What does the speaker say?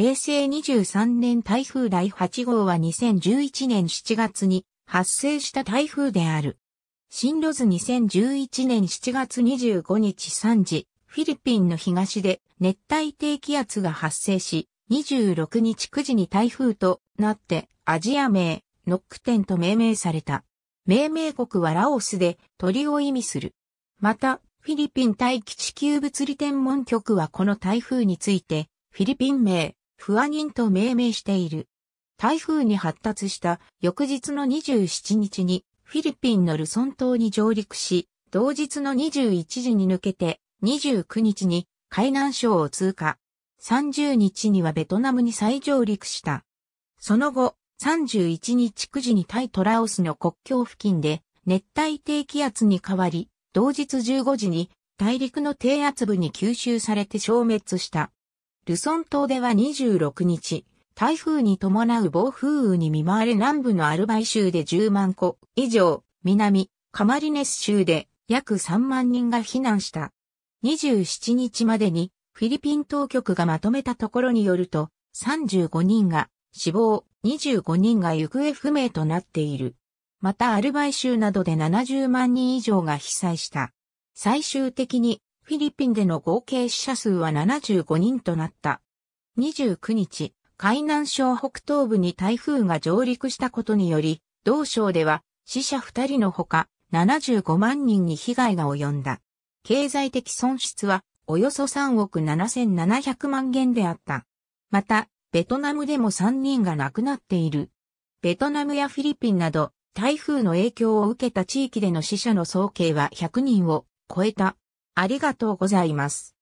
平成23年台風第8号は2011年7月に発生した台風である。進路図2011年7月25日3時、フィリピンの東で熱帯低気圧が発生し、26日9時に台風となってアジア名、ノックンと命名された。命名国はラオスで鳥を意味する。また、フィリピン大気地球物理天文局はこの台風について、フィリピン名、不安人と命名している。台風に発達した翌日の27日にフィリピンのルソン島に上陸し、同日の21時に抜けて29日に海南省を通過。30日にはベトナムに再上陸した。その後、31日9時にタイトラオスの国境付近で熱帯低気圧に変わり、同日15時に大陸の低圧部に吸収されて消滅した。ルソン島では26日、台風に伴う暴風雨に見舞われ南部のアルバイ州で10万戸以上、南、カマリネス州で約3万人が避難した。27日までにフィリピン当局がまとめたところによると、35人が死亡、25人が行方不明となっている。またアルバイ州などで70万人以上が被災した。最終的にフィリピンでの合計死者数は75人となった。29日、海南省北東部に台風が上陸したことにより、同省では死者2人のほか75万人に被害が及んだ。経済的損失はおよそ3億7700万元であった。また、ベトナムでも3人が亡くなっている。ベトナムやフィリピンなど、台風の影響を受けた地域での死者の総計は100人を超えた。ありがとうございます。